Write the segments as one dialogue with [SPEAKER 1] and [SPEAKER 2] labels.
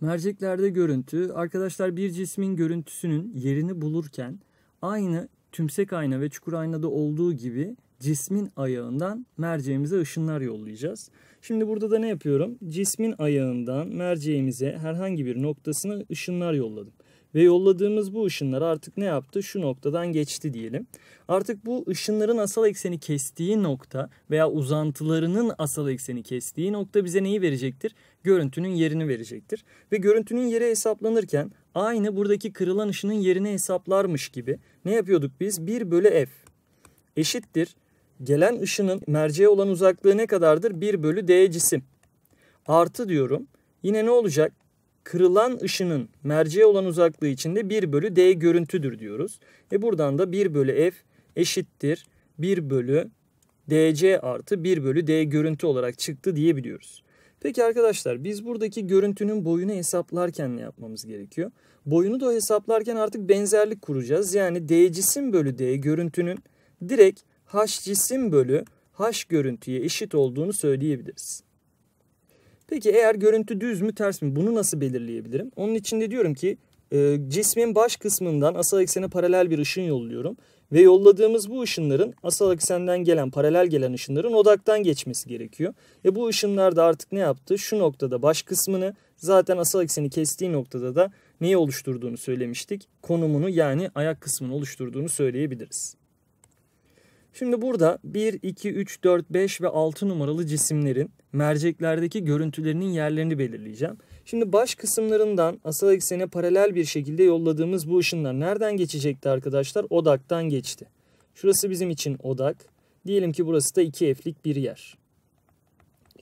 [SPEAKER 1] Merceklerde görüntü, arkadaşlar bir cismin görüntüsünün yerini bulurken aynı tümsek ayna ve çukur aynada olduğu gibi cismin ayağından merceğimize ışınlar yollayacağız. Şimdi burada da ne yapıyorum? Cismin ayağından merceğimize herhangi bir noktasına ışınlar yolladım. Ve yolladığımız bu ışınlar artık ne yaptı? Şu noktadan geçti diyelim. Artık bu ışınların asal ekseni kestiği nokta veya uzantılarının asal ekseni kestiği nokta bize neyi verecektir? Görüntünün yerini verecektir. Ve görüntünün yeri hesaplanırken aynı buradaki kırılan ışının yerini hesaplarmış gibi ne yapıyorduk biz? 1 bölü f eşittir. Gelen ışının merceğe olan uzaklığı ne kadardır? 1 bölü d cisim. Artı diyorum. Yine ne olacak? kırılan ışının merceğe olan uzaklığı içinde 1 bölü d görüntüdür diyoruz. ve buradan da 1 bölü f eşittir 1 bölü dc artı 1 bölü d görüntü olarak çıktı diyebiliyoruz. Peki arkadaşlar biz buradaki görüntünün boyunu hesaplarken ne yapmamız gerekiyor? Boyunu da hesaplarken artık benzerlik kuracağız. Yani d cisim bölü d görüntünün direkt h cisim bölü h görüntüye eşit olduğunu söyleyebiliriz. Peki eğer görüntü düz mü ters mi bunu nasıl belirleyebilirim? Onun için de diyorum ki e, cismin baş kısmından asal eksene paralel bir ışın yolluyorum. Ve yolladığımız bu ışınların asal eksenden gelen paralel gelen ışınların odaktan geçmesi gerekiyor. Ve bu ışınlar da artık ne yaptı? Şu noktada baş kısmını zaten asal ekseni kestiği noktada da neyi oluşturduğunu söylemiştik. Konumunu yani ayak kısmını oluşturduğunu söyleyebiliriz. Şimdi burada 1, 2, 3, 4, 5 ve 6 numaralı cisimlerin merceklerdeki görüntülerinin yerlerini belirleyeceğim. Şimdi baş kısımlarından asal eksene paralel bir şekilde yolladığımız bu ışınlar nereden geçecekti arkadaşlar? Odaktan geçti. Şurası bizim için odak. Diyelim ki burası da 2F'lik bir yer.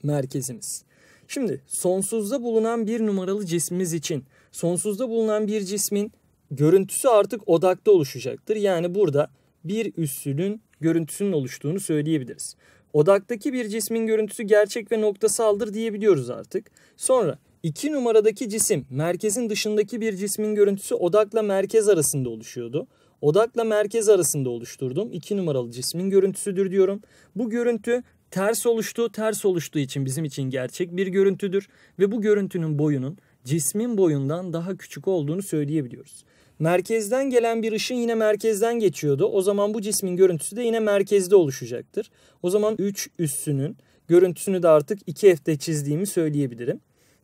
[SPEAKER 1] Merkezimiz. Şimdi sonsuzda bulunan bir numaralı cismimiz için sonsuzda bulunan bir cismin görüntüsü artık odakta oluşacaktır. Yani burada bir üssünün görüntüsünün oluştuğunu söyleyebiliriz. Odaktaki bir cismin görüntüsü gerçek ve noktasaldır diyebiliyoruz artık. Sonra 2 numaradaki cisim merkezin dışındaki bir cismin görüntüsü odakla merkez arasında oluşuyordu. Odakla merkez arasında oluşturduğum 2 numaralı cismin görüntüsüdür diyorum. Bu görüntü ters oluştuğu ters oluştuğu için bizim için gerçek bir görüntüdür ve bu görüntünün boyunun cismin boyundan daha küçük olduğunu söyleyebiliyoruz. Merkezden gelen bir ışın yine merkezden geçiyordu. O zaman bu cismin görüntüsü de yine merkezde oluşacaktır. O zaman 3 üssünün görüntüsünü de artık 2F'de çizdiğimi söyleyebilirim.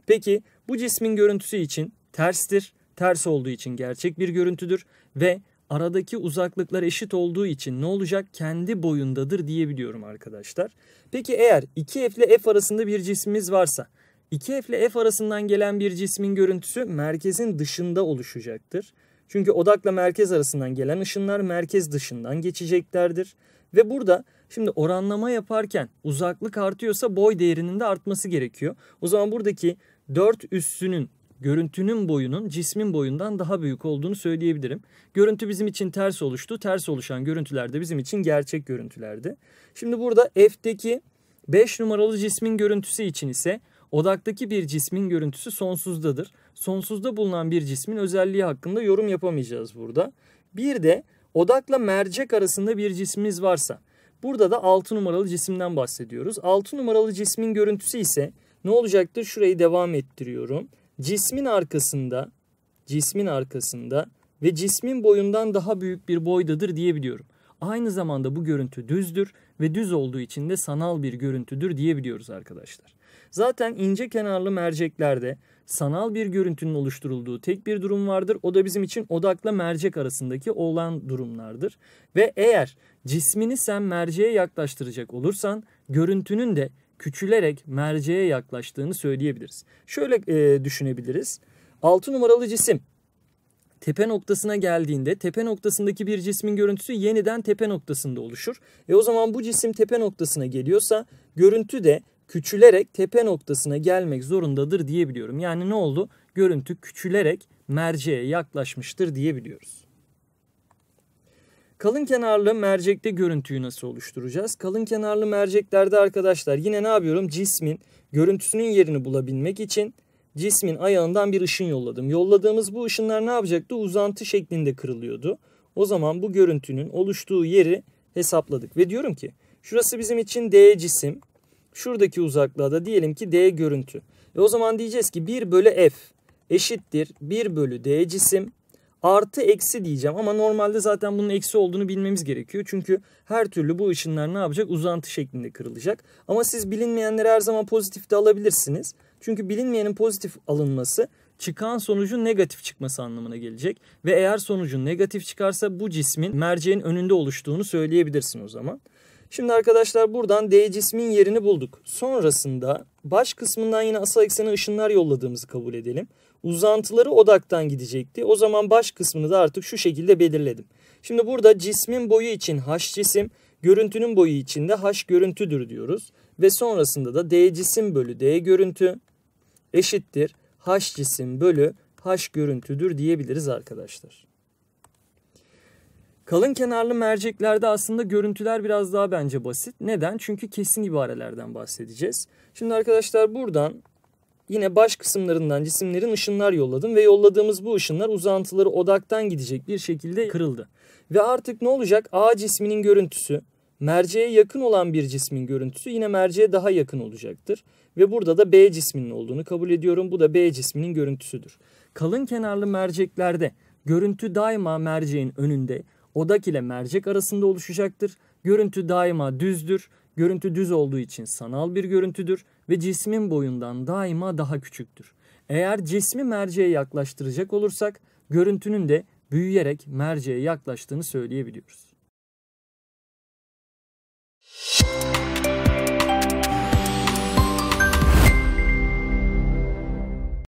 [SPEAKER 1] Peki bu cismin görüntüsü için terstir. Ters olduğu için gerçek bir görüntüdür ve aradaki uzaklıklar eşit olduğu için ne olacak? Kendi boyundadır diyebiliyorum arkadaşlar. Peki eğer 2F ile F arasında bir cismimiz varsa 2F ile F arasından gelen bir cismin görüntüsü merkezin dışında oluşacaktır. Çünkü odakla merkez arasından gelen ışınlar merkez dışından geçeceklerdir. Ve burada şimdi oranlama yaparken uzaklık artıyorsa boy değerinin de artması gerekiyor. O zaman buradaki 4 üssünün görüntünün boyunun cismin boyundan daha büyük olduğunu söyleyebilirim. Görüntü bizim için ters oluştu. Ters oluşan görüntüler de bizim için gerçek görüntülerdi. Şimdi burada F'deki 5 numaralı cismin görüntüsü için ise odaktaki bir cismin görüntüsü sonsuzdadır sonsuzda bulunan bir cismin özelliği hakkında yorum yapamayacağız burada. Bir de odakla mercek arasında bir cismimiz varsa burada da 6 numaralı cisimden bahsediyoruz. 6 numaralı cismin görüntüsü ise ne olacaktır? Şurayı devam ettiriyorum. Cismin arkasında cismin arkasında ve cismin boyundan daha büyük bir boydadır diyebiliyorum. Aynı zamanda bu görüntü düzdür ve düz olduğu için de sanal bir görüntüdür diyebiliyoruz arkadaşlar. Zaten ince kenarlı merceklerde sanal bir görüntünün oluşturulduğu tek bir durum vardır. O da bizim için odakla mercek arasındaki olan durumlardır. Ve eğer cismini sen merceğe yaklaştıracak olursan görüntünün de küçülerek merceğe yaklaştığını söyleyebiliriz. Şöyle e, düşünebiliriz. 6 numaralı cisim tepe noktasına geldiğinde tepe noktasındaki bir cismin görüntüsü yeniden tepe noktasında oluşur. E o zaman bu cisim tepe noktasına geliyorsa görüntü de küçülerek tepe noktasına gelmek zorundadır diyebiliyorum. Yani ne oldu? Görüntü küçülerek merceğe yaklaşmıştır diyebiliyoruz. Kalın kenarlı mercekte görüntüyü nasıl oluşturacağız? Kalın kenarlı merceklerde arkadaşlar yine ne yapıyorum? Cismin görüntüsünün yerini bulabilmek için cismin ayağından bir ışın yolladım. Yolladığımız bu ışınlar ne yapacaktı? Uzantı şeklinde kırılıyordu. O zaman bu görüntünün oluştuğu yeri hesapladık ve diyorum ki şurası bizim için D cisim, Şuradaki uzaklığa da diyelim ki D görüntü. E o zaman diyeceğiz ki 1 bölü F eşittir 1 bölü D cisim artı eksi diyeceğim. Ama normalde zaten bunun eksi olduğunu bilmemiz gerekiyor. Çünkü her türlü bu ışınlar ne yapacak? Uzantı şeklinde kırılacak. Ama siz bilinmeyenleri her zaman pozitif de alabilirsiniz. Çünkü bilinmeyenin pozitif alınması çıkan sonucun negatif çıkması anlamına gelecek. Ve eğer sonucun negatif çıkarsa bu cismin merceğin önünde oluştuğunu söyleyebilirsin o zaman. Şimdi arkadaşlar buradan D cismin yerini bulduk. Sonrasında baş kısmından yine asal eksene ışınlar yolladığımızı kabul edelim. Uzantıları odaktan gidecekti. O zaman baş kısmını da artık şu şekilde belirledim. Şimdi burada cismin boyu için H cisim, görüntünün boyu için de H görüntüdür diyoruz. Ve sonrasında da D cisim bölü D görüntü eşittir H cisim bölü H görüntüdür diyebiliriz arkadaşlar. Kalın kenarlı merceklerde aslında görüntüler biraz daha bence basit. Neden? Çünkü kesin ibarelerden bahsedeceğiz. Şimdi arkadaşlar buradan yine baş kısımlarından cisimlerin ışınlar yolladım ve yolladığımız bu ışınlar uzantıları odaktan gidecek bir şekilde kırıldı. Ve artık ne olacak? A cisminin görüntüsü merceğe yakın olan bir cismin görüntüsü yine merceğe daha yakın olacaktır. Ve burada da B cisminin olduğunu kabul ediyorum. Bu da B cisminin görüntüsüdür. Kalın kenarlı merceklerde görüntü daima merceğin önünde odak ile mercek arasında oluşacaktır. Görüntü daima düzdür. Görüntü düz olduğu için sanal bir görüntüdür ve cismin boyundan daima daha küçüktür. Eğer cismi merceğe yaklaştıracak olursak görüntünün de büyüyerek merceğe yaklaştığını söyleyebiliyoruz.